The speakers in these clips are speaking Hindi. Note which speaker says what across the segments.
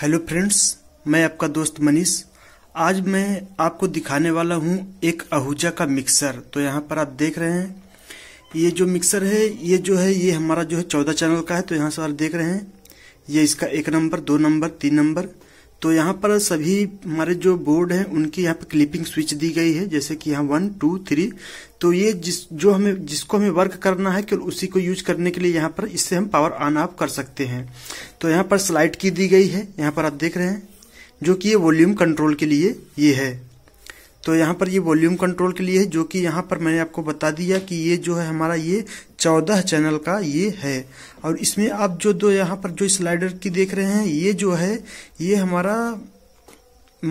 Speaker 1: हेलो फ्रेंड्स मैं आपका दोस्त मनीष आज मैं आपको दिखाने वाला हूं एक आहूजा का मिक्सर तो यहां पर आप देख रहे हैं ये जो मिक्सर है ये जो है ये हमारा जो है चौदह चैनल का है तो यहां से आप देख रहे हैं ये इसका एक नंबर दो नंबर तीन नंबर तो यहाँ पर सभी हमारे जो बोर्ड हैं उनकी यहाँ पर क्लिपिंग स्विच दी गई है जैसे कि यहाँ वन टू थ्री तो ये जिस जो हमें जिसको हमें वर्क करना है केवल उसी को यूज करने के लिए यहाँ पर इससे हम पावर ऑन ऑफ कर सकते हैं तो यहाँ पर स्लाइड की दी गई है यहाँ पर आप देख रहे हैं जो कि ये वॉल्यूम कंट्रोल के लिए ये है तो यहाँ पर ये वॉल्यूम कंट्रोल के लिए है जो कि यहाँ पर मैंने आपको बता दिया कि ये जो है हमारा ये चौदह चैनल का ये है और इसमें आप जो दो यहाँ पर जो स्लाइडर की देख रहे हैं ये जो है ये हमारा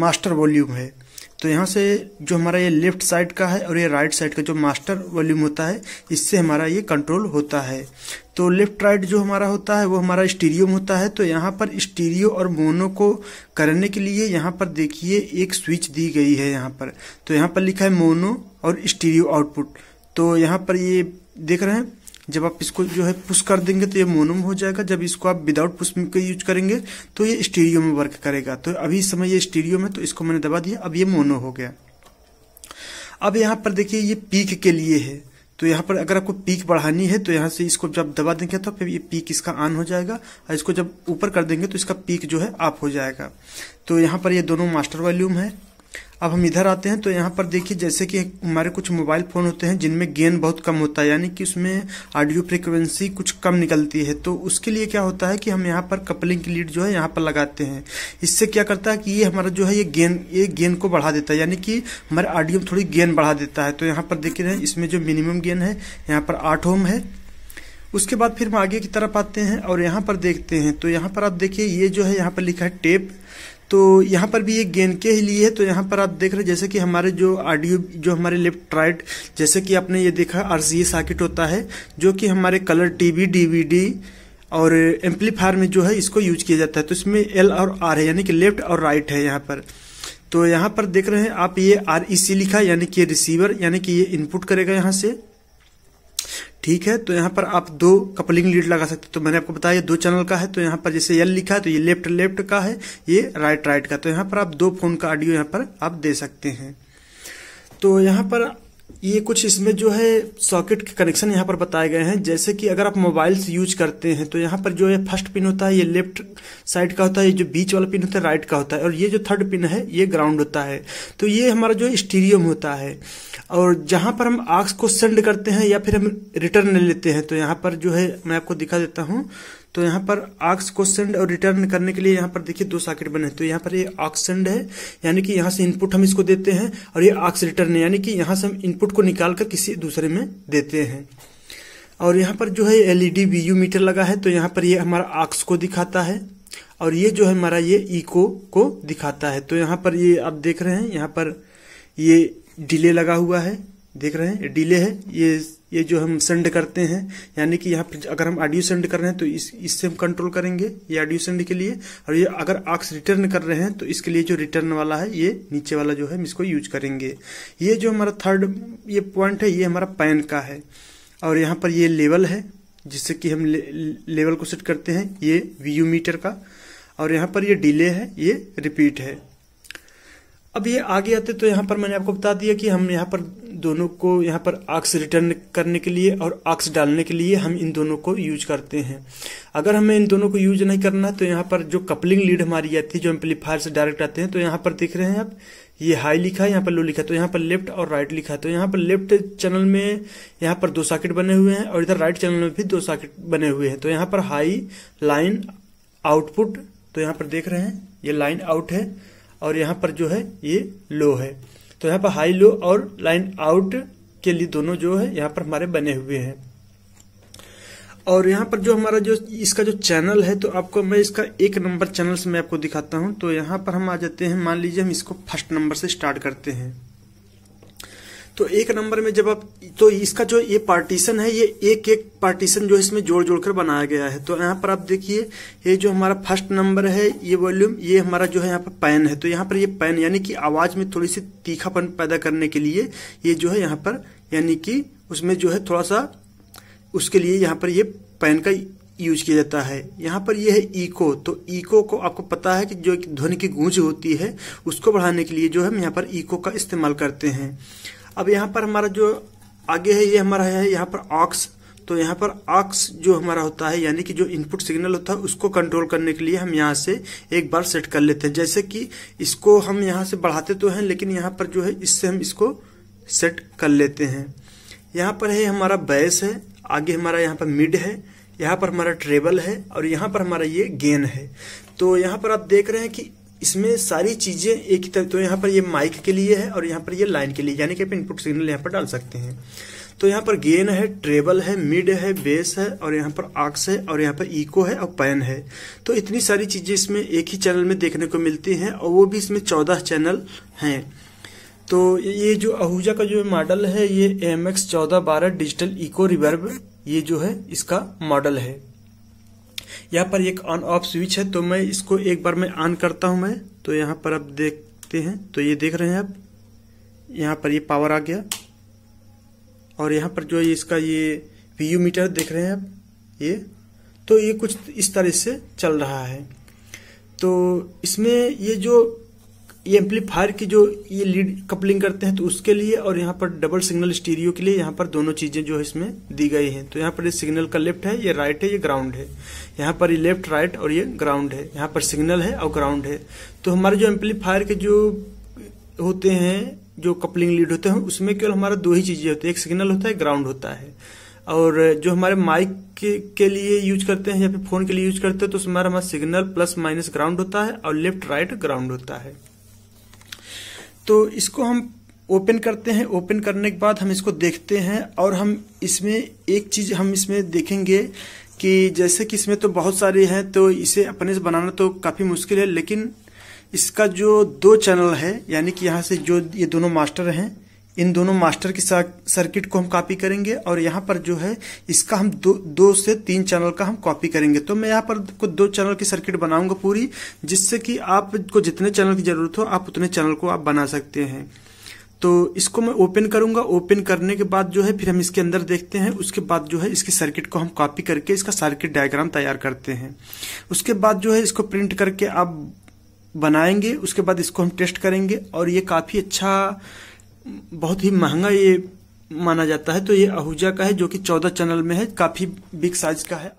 Speaker 1: मास्टर वॉल्यूम है तो यहाँ से जो हमारा ये लेफ्ट साइड का है और ये राइट साइड का जो मास्टर वॉल्यूम होता है इससे हमारा ये कंट्रोल होता है तो लेफ्ट राइट जो हमारा होता है वो हमारा स्टीरियो में होता है तो यहाँ पर स्टीरियो और मोनो को करने के लिए यहाँ पर देखिए एक स्विच दी गई है यहाँ पर तो यहाँ पर लिखा है मोनो और स्टीरियो आउटपुट तो यहाँ पर ये देख रहे हैं जब आप इसको जो है पुश कर देंगे तो ये मोनोम हो जाएगा जब इसको आप विदाउट पुश का यूज करेंगे तो ये स्टीरियो में वर्क करेगा तो अभी समय ये स्टीरियो में तो इसको मैंने दबा दिया अब ये मोनो हो गया अब यहाँ पर देखिए ये पीक के लिए है तो यहाँ पर अगर आपको पीक बढ़ानी है तो यहाँ से इसको जब दबा देंगे तो फिर ये पीक इसका ऑन हो जाएगा और इसको जब ऊपर कर देंगे तो इसका पीक जो है ऑफ हो जाएगा तो यहाँ पर ये दोनों मास्टर वॉल्यूम है अब हम इधर आते हैं तो यहाँ पर देखिए जैसे कि हमारे कुछ मोबाइल फ़ोन होते हैं जिनमें गेन बहुत कम होता है यानी कि उसमें ऑडियो फ्रिक्वेंसी कुछ कम निकलती है तो उसके लिए क्या होता है कि हम यहाँ पर कपलिंग की लीड जो है यहाँ पर लगाते हैं इससे क्या करता है कि ये हमारा जो है ये गेन ये गेन को बढ़ा देता है यानी कि हमारे ऑडियो में थोड़ी गेन बढ़ा देता है तो यहाँ पर देख रहे हैं इसमें जो मिनिमम गेन है यहाँ पर आठ होम है उसके बाद फिर हम आगे की तरफ आते हैं और यहाँ पर देखते हैं तो यहाँ पर आप देखिए ये जो है यहाँ पर लिखा है टेप तो यहाँ पर भी ये गेंद के ही लिए है तो यहाँ पर आप देख रहे हैं जैसे कि हमारे जो आडियो जो हमारे लेफ्ट राइट जैसे कि आपने ये देखा आर सी सर्किट होता है जो कि हमारे कलर टीवी डीवीडी और एम्पलीफायर में जो है इसको यूज किया जाता है तो इसमें एल और आर है यानी कि लेफ्ट और राइट है यहाँ पर तो यहाँ पर देख रहे हैं आप ये आर ई सी लिखा यानी कि रिसीवर यानी कि ये इनपुट करेगा यहाँ से ठीक है तो यहाँ पर आप दो कपलिंग लीड लगा सकते हैं तो मैंने आपको बताया दो चैनल का है तो यहाँ पर जैसे यल लिखा है तो ये लेफ्ट लेफ्ट का है ये राइट राइट का तो यहाँ पर आप दो फोन का ऑडियो यहाँ पर आप दे सकते हैं तो यहाँ पर ये कुछ इसमें जो है सॉकेट के कनेक्शन यहाँ पर बताए गए हैं जैसे कि अगर आप मोबाइल्स यूज करते हैं तो यहाँ पर जो है फर्स्ट पिन होता है ये लेफ्ट साइड का होता है ये जो बीच वाला पिन होता है राइट का होता है और ये जो थर्ड पिन है ये ग्राउंड होता है तो ये हमारा जो स्टीरियम होता है और जहाँ पर हम आर्क्स को सेंड करते हैं या फिर हम रिटर्न लेते हैं तो यहाँ पर जो है मैं आपको दिखा देता हूँ तो यहाँ पर आक्स को सेंड और रिटर्न करने के लिए यहाँ पर देखिए दो सॉकेट बने हैं तो यहाँ पर ये यह आक्स सेंड है यानी कि यहाँ से इनपुट हम इसको देते हैं और ये आक्स रिटर्न है यानी कि यहाँ से हम इनपुट को निकाल कर किसी दूसरे में देते हैं और यहाँ पर जो है एलईडी वीयू मीटर लगा है तो यहाँ पर ये हमारा आक्स को दिखाता है और ये जो है हमारा ये इको को दिखाता है तो यहाँ पर ये आप देख रहे हैं यहाँ पर ये डिले लगा हुआ है देख रहे हैं डिले है ये ये जो हम सेंड करते हैं यानी कि यहाँ पर अगर हम ऑडियो सेंड कर रहे हैं तो इस इससे हम कंट्रोल करेंगे ये ऑडियो सेंड के लिए और ये अगर आक्स रिटर्न कर रहे हैं तो इसके लिए जो रिटर्न वाला है ये नीचे वाला जो है हम इसको यूज करेंगे ये जो हमारा थर्ड ये पॉइंट है ये हमारा पैन का है और यहाँ पर ये लेवल है जिससे कि हम ले, लेवल को सेट करते हैं ये वी मीटर का और यहाँ पर ये डिले है ये रिपीट है अब ये आगे आते तो यहाँ पर मैंने आपको बता दिया कि हम यहाँ पर दोनों को यहाँ पर आक्स रिटर्न करने के लिए और आक्स डालने के लिए हम इन दोनों को यूज करते हैं अगर हमें इन दोनों को यूज नहीं करना है तो यहाँ पर जो कपलिंग लीड हमारी आती है जो एम्पलीफायर से डायरेक्ट आते हैं तो यहाँ पर देख रहे हैं आप ये हाई लिखा है यहाँ पर लो लिखा है तो यहाँ पर लेफ्ट और राइट लिखा है तो यहाँ पर लेफ्ट चैनल में यहाँ पर दो सॉकेट बने हुए हैं और इधर राइट चैनल में भी दो सॉकेट बने हुए हैं तो यहाँ पर हाई लाइन आउटपुट तो यहाँ पर देख रहे हैं ये लाइन आउट है और यहाँ पर जो है ये लो है तो यहाँ पर हाई लो और लाइन आउट के लिए दोनों जो है यहाँ पर हमारे बने हुए हैं और यहाँ पर जो हमारा जो इसका जो चैनल है तो आपको मैं इसका एक नंबर चैनल से मैं आपको दिखाता हूँ तो यहाँ पर हम आ जाते हैं मान लीजिए हम इसको फर्स्ट नंबर से स्टार्ट करते हैं तो एक नंबर में जब आप तो इसका जो ये पार्टीशन है ये एक एक पार्टीशन जो इसमें जोड़ जोड़ कर बनाया गया है तो यहाँ पर आप देखिए ये जो हमारा फर्स्ट नंबर है ये वॉल्यूम ये हमारा जो है यहाँ पर पैन है तो यहाँ पर ये पैन यानी कि आवाज में थोड़ी सी तीखापन पैदा करने के लिए ये जो है यहाँ पर यानी कि उसमें जो है थोड़ा सा उसके लिए यहाँ पर ये पैन का यूज किया जाता है यहाँ पर यह है इको तो इको को आपको पता है कि जो ध्वनि की गूंज होती है उसको बढ़ाने के लिए जो हम यहाँ पर इको का इस्तेमाल करते हैं अब यहाँ पर हमारा जो आगे है ये हमारा है यहाँ पर ऑक्स तो यहाँ पर ऑक्स जो हमारा होता है यानी कि जो इनपुट सिग्नल होता है उसको कंट्रोल करने के लिए हम यहाँ से एक बार सेट कर लेते हैं जैसे कि इसको हम यहाँ से बढ़ाते तो हैं लेकिन यहाँ पर जो है इससे हम इसको सेट कर लेते हैं यहाँ पर है हमारा बैस है आगे हमारा यहाँ पर मिड है यहाँ पर हमारा ट्रेबल है और यहाँ पर हमारा ये गेन है तो यहाँ पर आप देख रहे हैं कि इसमें सारी चीजें एक ही तरह तो यहाँ पर ये माइक के लिए है और यहाँ पर ये लाइन के लिए यानी कि आप इनपुट सिग्नल यहाँ पर डाल सकते हैं तो यहाँ पर गेन है ट्रेबल है मिड है बेस है और यहाँ पर आक्स है और यहाँ पर इको है और पैन है तो इतनी सारी चीजें इसमें एक ही चैनल में देखने को मिलती हैं और वो भी इसमें चौदह चैनल हैं तो ये जो आहूजा का जो मॉडल है ये एम एक्स चौदह बारह डिजिटल इको रिवर्ब ये जो है इसका मॉडल है यहाँ पर एक ऑन ऑफ स्विच है तो मैं इसको एक बार में ऑन करता हूँ मैं तो यहाँ पर आप देखते हैं तो ये देख रहे हैं आप यहाँ पर ये पावर आ गया और यहाँ पर जो ये इसका ये वी मीटर देख रहे हैं आप ये तो ये कुछ इस तरह से चल रहा है तो इसमें ये जो ये एम्पलीफायर की जो ये लीड कपलिंग करते हैं तो उसके लिए और यहाँ पर डबल सिग्नल स्टीरियो के लिए यहाँ पर दोनों चीजें जो है इसमें दी गई हैं तो यहाँ पर ये सिग्नल का लेफ्ट है ये राइट है ये ग्राउंड है यहाँ पर ये लेफ्ट राइट और ये ग्राउंड है यहाँ पर सिग्नल है और ग्राउंड है तो हमारे जो एम्पलीफायर के जो होते हैं जो कपलिंग लीड होते हैं उसमें केवल हमारा दो ही चीजें होती है एक सिग्नल होता है ग्राउंड होता है और जो हमारे माइक के, के लिए यूज करते हैं या फिर फोन के लिए यूज करते हैं तो उसमें हमारा सिग्नल प्लस माइनस ग्राउंड होता है और लेफ्ट राइट ग्राउंड होता है तो इसको हम ओपन करते हैं ओपन करने के बाद हम इसको देखते हैं और हम इसमें एक चीज़ हम इसमें देखेंगे कि जैसे कि इसमें तो बहुत सारे हैं तो इसे अपने से बनाना तो काफ़ी मुश्किल है लेकिन इसका जो दो चैनल है यानी कि यहाँ से जो ये दोनों मास्टर हैं इन दोनों मास्टर की सर्किट को हम कॉपी करेंगे और यहाँ पर जो है इसका हम दो दो से तीन चैनल का हम कॉपी करेंगे तो मैं यहाँ पर को दो चैनल की सर्किट बनाऊंगा पूरी जिससे कि आपको जितने चैनल की जरूरत हो आप उतने चैनल को आप बना सकते हैं तो इसको मैं ओपन करूंगा ओपन करने के बाद जो है फिर हम इसके अंदर देखते हैं उसके बाद जो है इसकी सर्किट को हम कॉपी करके इसका सर्किट डायग्राम तैयार करते हैं उसके बाद जो है इसको प्रिंट करके आप बनाएंगे उसके बाद इसको हम टेस्ट करेंगे और ये काफ़ी अच्छा बहुत ही महंगा ये माना जाता है तो ये आहूजा का है जो कि चौदह चैनल में है काफी बिग साइज का है